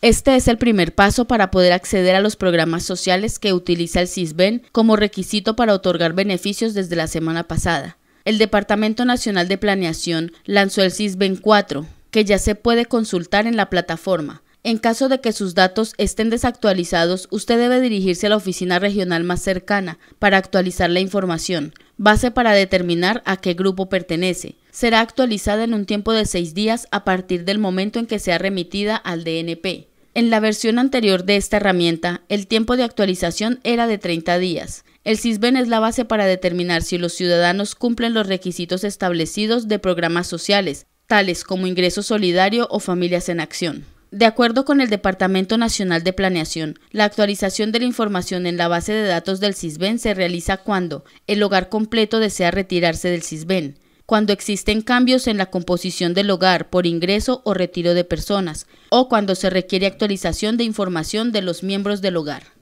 Este es el primer paso para poder acceder a los programas sociales que utiliza el CISBEN como requisito para otorgar beneficios desde la semana pasada. El Departamento Nacional de Planeación lanzó el CISBEN 4, que ya se puede consultar en la plataforma. En caso de que sus datos estén desactualizados, usted debe dirigirse a la oficina regional más cercana para actualizar la información, base para determinar a qué grupo pertenece. Será actualizada en un tiempo de seis días a partir del momento en que sea remitida al DNP. En la versión anterior de esta herramienta, el tiempo de actualización era de 30 días. El CISBEN es la base para determinar si los ciudadanos cumplen los requisitos establecidos de programas sociales, tales como ingreso solidario o familias en acción. De acuerdo con el Departamento Nacional de Planeación, la actualización de la información en la base de datos del CISBEN se realiza cuando el hogar completo desea retirarse del CISBEN, cuando existen cambios en la composición del hogar por ingreso o retiro de personas, o cuando se requiere actualización de información de los miembros del hogar.